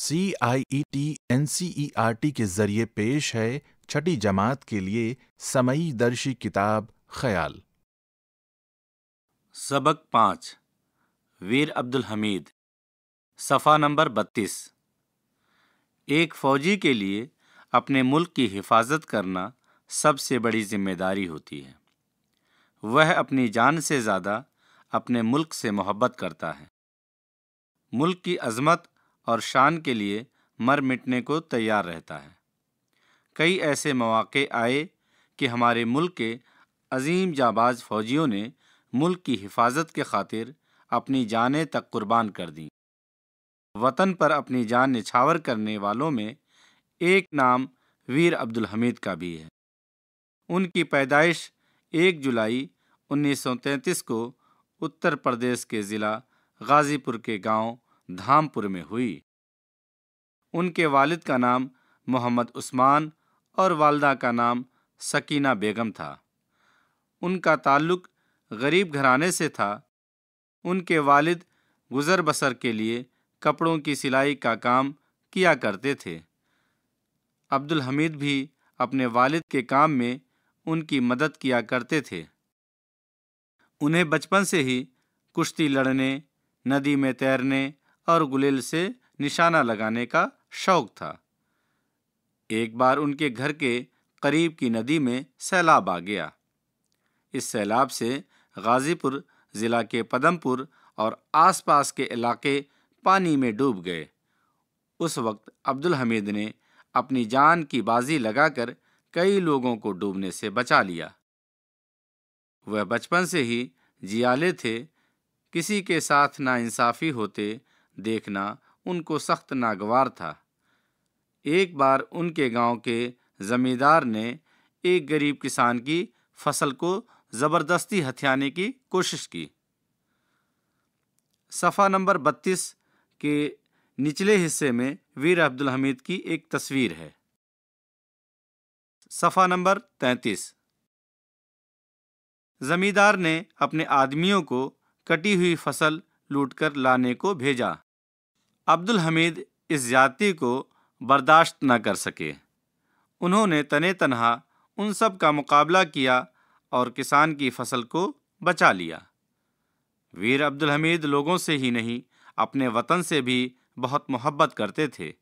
C I E T N C E R T के जरिए पेश है छठी जमात के लिए समयी दर्शी किताब ख्याल सबक पांच वीर अब्दुल हमीद सफ़ा नंबर बत्तीस एक फ़ौजी के लिए अपने मुल्क की हिफाजत करना सबसे बड़ी जिम्मेदारी होती है वह अपनी जान से ज़्यादा अपने मुल्क से मोहब्बत करता है मुल्क की अजमत और शान के लिए मर मिटने को तैयार रहता है कई ऐसे मौाक़े आए कि हमारे मुल्क के अजीम जाबाज फौजियों ने मुल्क की हिफाजत के खातिर अपनी जानें तक कुर्बान कर दी वतन पर अपनी जान निछावर करने वालों में एक नाम वीर अब्दुल हमीद का भी है उनकी पैदाइश 1 जुलाई 1933 को उत्तर प्रदेश के ज़िला गाज़ीपुर के गांव धामपुर में हुई उनके वालिद का नाम मोहम्मद उस्मान और वालदा का नाम सकीना बेगम था उनका ताल्लुक गरीब घराने से था उनके वालिद गुज़र बसर के लिए कपड़ों की सिलाई का काम किया करते थे अब्दुल हमीद भी अपने वालिद के काम में उनकी मदद किया करते थे उन्हें बचपन से ही कुश्ती लड़ने नदी में तैरने और गुलेल से निशाना लगाने का शौक था एक बार उनके घर के करीब की नदी में सैलाब आ गया इस सैलाब से गाजीपुर ज़िला के पदमपुर और आसपास के इलाके पानी में डूब गए उस वक्त अब्दुल हमीद ने अपनी जान की बाजी लगाकर कई लोगों को डूबने से बचा लिया वह बचपन से ही जियाले थे किसी के साथ ना इंसाफी होते देखना उनको सख्त नागवार था एक बार उनके गांव के ज़मींदार ने एक गरीब किसान की फसल को ज़बरदस्ती हथियाने की कोशिश की सफ़ा नंबर बत्तीस के निचले हिस्से में वीर अब्दुल हमीद की एक तस्वीर है सफ़ा नंबर 33। ज़मींदार ने अपने आदमियों को कटी हुई फसल लूटकर लाने को भेजा अब्दुल हमीद इस ज्यादती को बर्दाश्त न कर सके उन्होंने तने तनहा उन सब का मुकाबला किया और किसान की फसल को बचा लिया वीर अब्दुल हमीद लोगों से ही नहीं अपने वतन से भी बहुत मोहब्बत करते थे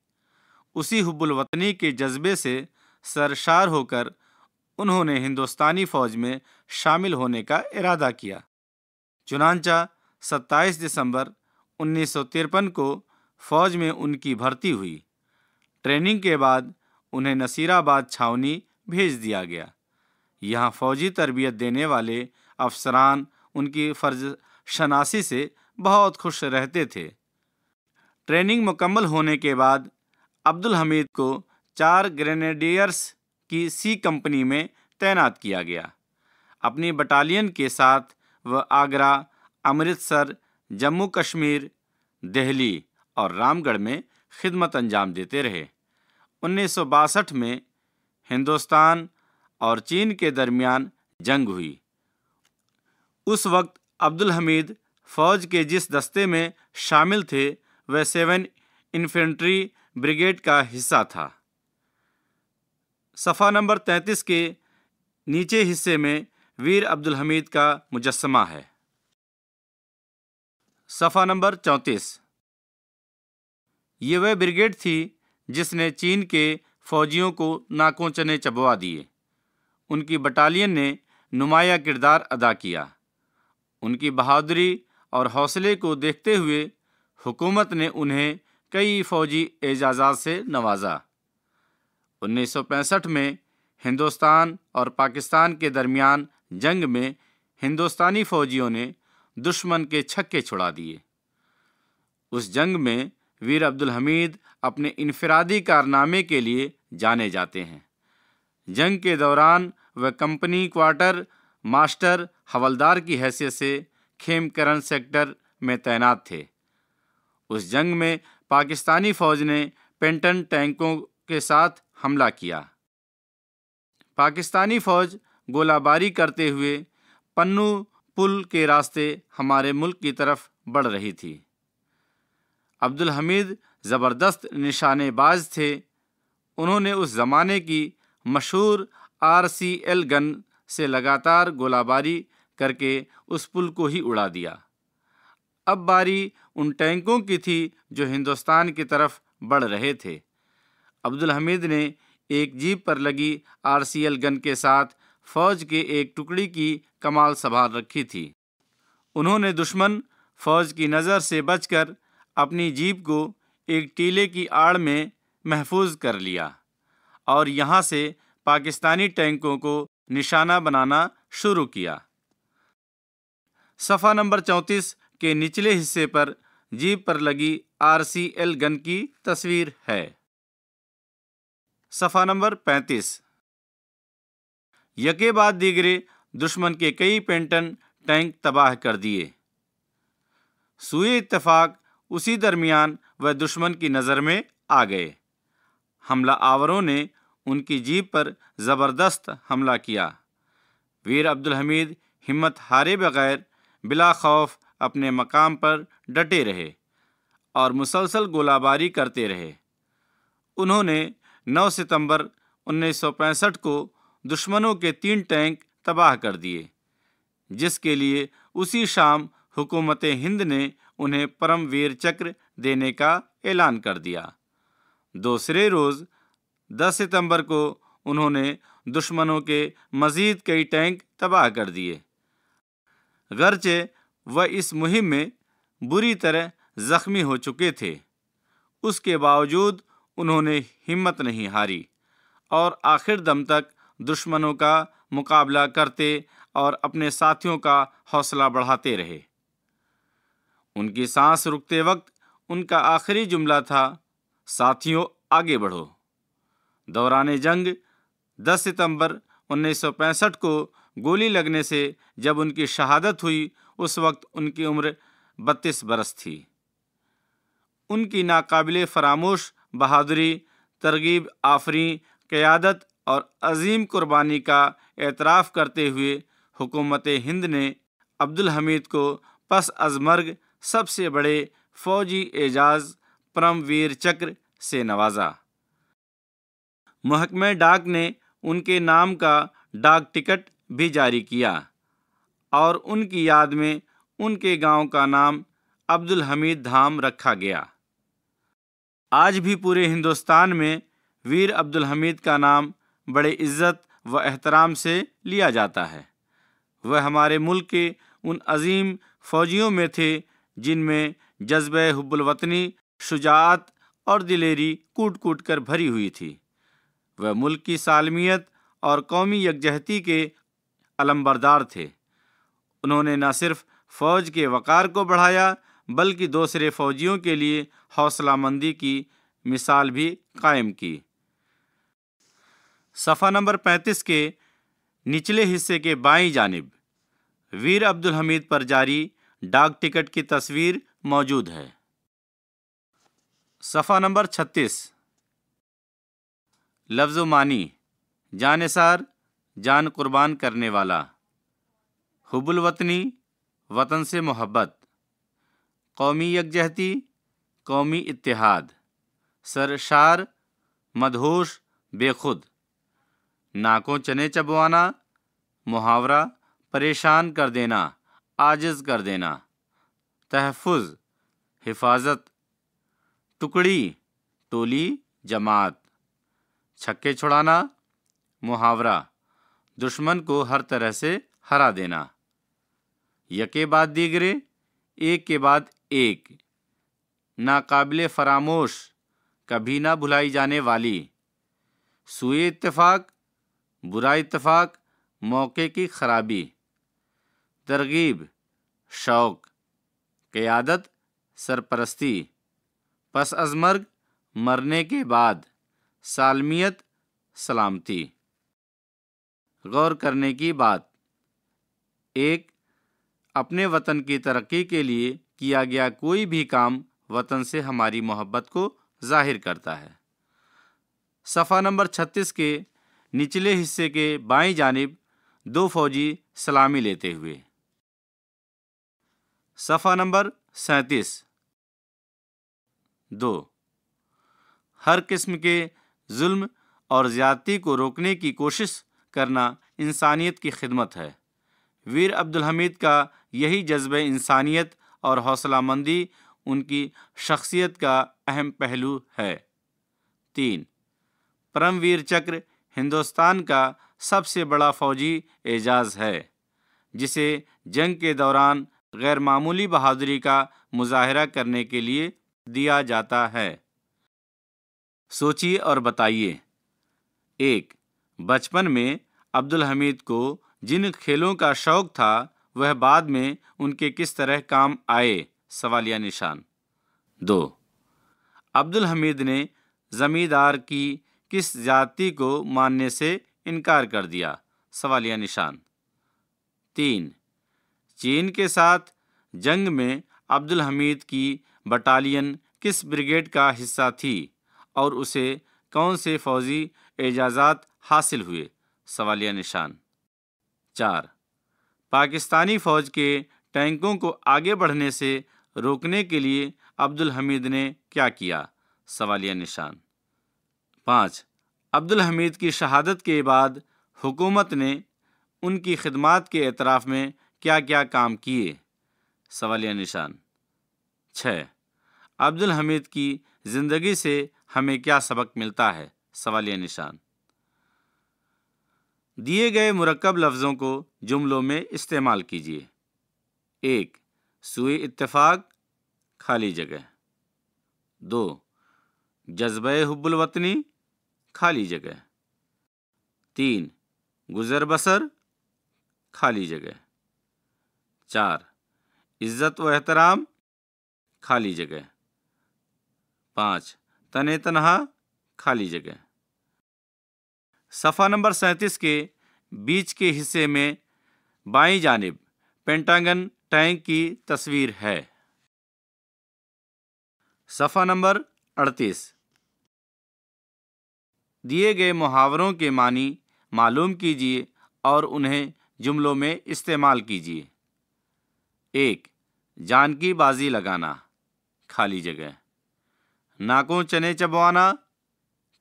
उसी वतनी के जज्बे से सरशार होकर उन्होंने हिंदुस्तानी फ़ौज में शामिल होने का इरादा किया चुनानचा 27 दिसंबर उन्नीस को फौज में उनकी भर्ती हुई ट्रेनिंग के बाद उन्हें नसीराबाद छावनी भेज दिया गया यहाँ फौजी तरबियत देने वाले अफसरान उनकी फर्ज शनासी से बहुत खुश रहते थे ट्रेनिंग मुकम्मल होने के बाद अब्दुल हमीद को चार ग्रेनेडियर्स की सी कंपनी में तैनात किया गया अपनी बटालियन के साथ वह आगरा अमृतसर जम्मू कश्मीर दिल्ली और रामगढ़ में खिदमत अंजाम देते रहे उन्नीस में हिंदुस्तान और चीन के दरमियान जंग हुई उस वक्त अब्दुल हमीद फौज के जिस दस्ते में शामिल थे वह सेवन इन्फेंट्री ब्रिगेड का हिस्सा था सफ़ा नंबर 33 के नीचे हिस्से में वीर अब्दुल हमीद का मुजस्मा है सफ़ा नंबर चौंतीस ये वह ब्रिगेड थी जिसने चीन के फौजियों को नाकों चने चबवा दिए उनकी बटालियन ने नुमाया किरदार अदा किया उनकी बहादुरी और हौसले को देखते हुए हुकूमत ने उन्हें कई फौजी एजाजा से नवाजा 1965 में हिंदुस्तान और पाकिस्तान के दरमियान जंग में हिंदुस्तानी फौजियों ने दुश्मन के छक्के छुड़ा दिए उस जंग में वीर अब्दुल हमीद अपने इनफरादी कारनामे के लिए जाने जाते हैं जंग के दौरान वह कंपनी क्वार्टर मास्टर हवलदार की हैसियत से खेमकरण सेक्टर में तैनात थे उस जंग में पाकिस्तानी फौज ने पेंटन टैंकों के साथ हमला किया पाकिस्तानी फौज गोलाबारी करते हुए पन्नू पुल के रास्ते हमारे मुल्क की तरफ बढ़ रही थी अब्दुल हमीद ज़बरदस्त निशानेबाज थे उन्होंने उस ज़माने की मशहूर आर सी एल गन से लगातार गोलाबारी करके उस पुल को ही उड़ा दिया अब बारी उन टैंकों की थी जो हिंदुस्तान की तरफ बढ़ रहे थे अब्दुल हमीद ने एक जीप पर लगी आर सी एल गन के साथ फ़ौज के एक टुकड़ी की कमाल संभाल रखी थी उन्होंने दुश्मन फ़ौज की नज़र से बचकर अपनी जीप को एक टीले की आड़ में महफूज कर लिया और यहाँ से पाकिस्तानी टैंकों को निशाना बनाना शुरू किया सफ़ा नंबर चौंतीस के निचले हिस्से पर जीप पर लगी आरसीएल गन की तस्वीर है सफ़ा नंबर पैंतीस यके बाद दीगरे दुश्मन के कई पेंटन टैंक तबाह कर दिए सूए इतफाक़ उसी दरमियान वह दुश्मन की नज़र में आ गए हमला आवरों ने उनकी जीप पर ज़बरदस्त हमला किया वीर अब्दुल हमीद हिम्मत हारे बगैर बिला खौफ अपने मकाम पर डटे रहे और मुसलसल गोलाबारी करते रहे उन्होंने 9 सितंबर 1965 को दुश्मनों के तीन टैंक तबाह कर दिए जिसके लिए उसी शाम हुकूमत हिंद ने उन्हें परमवीर चक्र देने का ऐलान कर दिया दूसरे रोज़ 10 सितंबर को उन्होंने दुश्मनों के मजीद कई टैंक तबाह कर दिए गर्चे वह इस मुहिम में बुरी तरह ज़ख्मी हो चुके थे उसके बावजूद उन्होंने हिम्मत नहीं हारी और आखिर दम तक दुश्मनों का मुकाबला करते और अपने साथियों का हौसला बढ़ाते रहे उनकी सांस रुकते वक्त उनका आखिरी जुमला था साथियों आगे बढ़ो दौरान जंग 10 सितंबर 1965 को गोली लगने से जब उनकी शहादत हुई उस वक्त उनकी उम्र 32 बरस थी उनकी नाकाबिल फरामोश बहादुरी तरगीब आफरी क़्यादत और अजीम कुर्बानी का एतराफ़ करते हुए हुकूमत हिंद ने अब्दुल हमीद को पस अजमर्ग सबसे बड़े फौजी एजाज परमवीर चक्र से नवाजा महकमे डाक ने उनके नाम का डाक टिकट भी जारी किया और उनकी याद में उनके गांव का नाम अब्दुल हमीद धाम रखा गया आज भी पूरे हिंदुस्तान में वीर अब्दुल हमीद का नाम बड़े इज्जत व एहतराम से लिया जाता है वह हमारे मुल्क के उन अजीम फौजियों में थे जिनमें जज्ब हुब्बुलवतनी शुजात और दिलेरी कूट कूट कर भरी हुई थी वह मुल्क की सालमियत और कौमी यकजहती के अलम्बरदार थे उन्होंने न सिर्फ फ़ौज के वक़ार को बढ़ाया बल्कि दूसरे फ़ौजियों के लिए हौसला मंदी की मिसाल भी कायम की सफ़ा नंबर पैंतीस के निचले हिस्से के बाई जानब वीर अब्दुल हमीद पर जारी डाक टिकट की तस्वीर मौजूद है सफ़ा नंबर छत्तीस लफ्ज़ मानी जानसार जान कुर्बान करने वाला हुबुल वतनी वतन से मोहब्बत कौमी यकजहती कौमी इतिहाद सरशार मदहोश बेखुद नाकों चने चबवाना मुहावरा परेशान कर देना आजज़ कर देना तहफ़ हिफाजत टुकड़ी टोली जमात छक्के छुड़ाना मुहावरा दुश्मन को हर तरह से हरा देना यके बाद दीगरे एक के बाद एक नाकाबिल फरामोश कभी ना भुलाई जाने वाली सुए इतफाक बुरा इतफाक मौके की खराबी तरगीब शौक़ क़्यादत सरपरस्ती पस अज़मर्ग मरने के बाद सालमियत सलामती गौर करने की बात एक अपने वतन की तरक्की के लिए किया गया कोई भी काम वतन से हमारी मोहब्बत को जाहिर करता है सफ़ा नंबर छत्तीस के निचले हिस्से के बाई जानब दो फौजी सलामी लेते हुए सफ़ा नंबर सैतीस दो हर किस्म के जुल्म और ज़्यादती को रोकने की कोशिश करना इंसानियत की खिदमत है वीर अब्दुल हमीद का यही जज्ब इंसानियत और हौसला मंदी उनकी शख्सियत का अहम पहलू है तीन परमवीर चक्र हिंदुस्तान का सबसे बड़ा फौजी एजाज़ है जिसे जंग के दौरान गैर मामूली बहादुरी का मुजाहरा करने के लिए दिया जाता है सोचिए और बताइए एक बचपन में अब्दुल हमीद को जिन खेलों का शौक था वह बाद में उनके किस तरह काम आए सवालिया निशान दो अब्दुल हमीद ने ज़मींदार की किस जाति को मानने से इनकार कर दिया सवालिया निशान तीन चीन के साथ जंग में अब्दुल हमीद की बटालियन किस ब्रिगेड का हिस्सा थी और उसे कौन से फौजी एजाजात हासिल हुए सवालिया निशान चार पाकिस्तानी फौज के टैंकों को आगे बढ़ने से रोकने के लिए अब्दुल हमीद ने क्या किया सवालिया निशान पाँच अब्दुल हमीद की शहादत के बाद हुकूमत ने उनकी खिदमत के एतराफ़ में क्या क्या काम किए सवालिया निशान छः अब्दुल हमीद की ज़िंदगी से हमें क्या सबक मिलता है सवालिया निशान दिए गए मुरकब लफ्ज़ों को जुमलों में इस्तेमाल कीजिए एक सुई इतफाक खाली जगह दो जज्ब हब्बुलवतनी खाली जगह तीन गुज़र बसर खाली जगह चार इज्जत व एहतराम खाली जगह पाँच तने तनहा खाली जगह सफ़ा नंबर सैंतीस के बीच के हिस्से में बाई जानब पेंटागन टैंक की तस्वीर है सफ़ा नंबर अड़तीस दिए गए मुहावरों के मानी मालूम कीजिए और उन्हें जुमलों में इस्तेमाल कीजिए एक जानकी बाजी लगाना खाली जगह नाकों चने चबवाना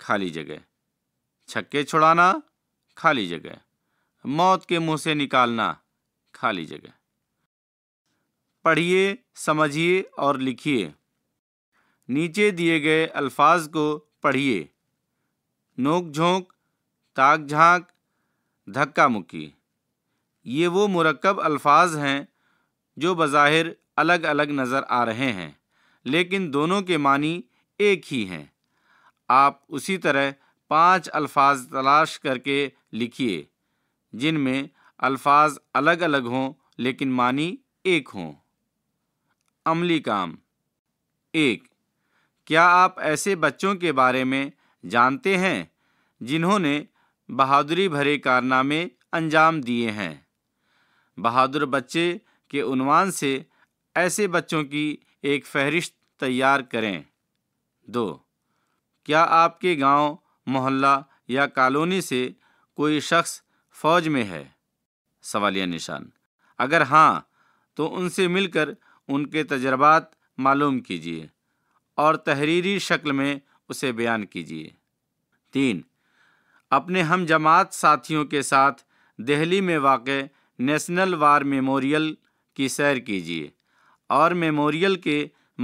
खाली जगह छक्के छुड़ाना खाली जगह मौत के मुंह से निकालना खाली जगह पढ़िए समझिए और लिखिए नीचे दिए गए अल्फाज को पढ़िए नोक झोंक ताक झांक धक्का मुक्की ये वो मुरक्कब अल्फाज हैं जो बज़ाहिर अलग अलग नज़र आ रहे हैं लेकिन दोनों के मानी एक ही हैं आप उसी तरह पांच अल्फाज तलाश करके लिखिए जिनमें अल्फाज अलग अलग हों लेकिन मानी एक हों अमली काम एक क्या आप ऐसे बच्चों के बारे में जानते हैं जिन्होंने बहादुरी भरे कारनामे अंजाम दिए हैं बहादुर बच्चे के उनवान से ऐसे बच्चों की एक फहरिश तैयार करें दो क्या आपके गांव, मोहल्ला या कॉलोनी से कोई शख्स फौज में है सवालिया निशान अगर हाँ तो उनसे मिलकर उनके तजर्बात मालूम कीजिए और तहरीरी शक्ल में उसे बयान कीजिए तीन अपने हम जमात साथियों के साथ दिल्ली में वाक़ नेशनल वार मेमोरियल की सैर कीजिए और मेमोरियल के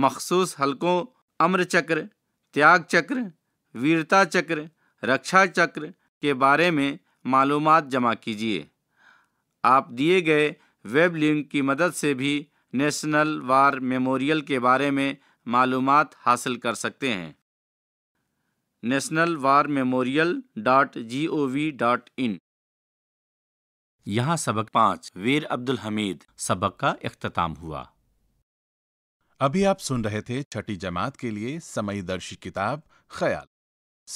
मखसूस हलकों अम्र चक्र त्याग चक्र वीरता चक्र रक्षा चक्र के बारे में मालूम जमा कीजिए आप दिए गए वेब लिंक की मदद से भी नेशनल वार मेमोरियल के बारे में मालूम हासिल कर सकते हैं national war memorial dot G O V dot in यहाँ सबक पांच वीर अब्दुल हमीद सबक का अख्ताम हुआ अभी आप सुन रहे थे छठी जमात के लिए समय दर्शी किताब ख्याल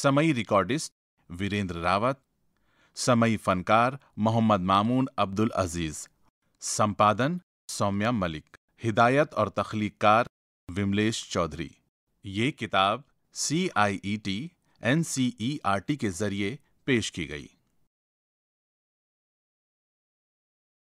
समय रिकॉर्डिस्ट वीरेंद्र रावत समय फनकार मोहम्मद मामून अब्दुल अजीज संपादन सौम्या मलिक हिदायत और तख्लीकार विमलेश चौधरी ये किताब C I E T N C E R T के जरिए पेश की गई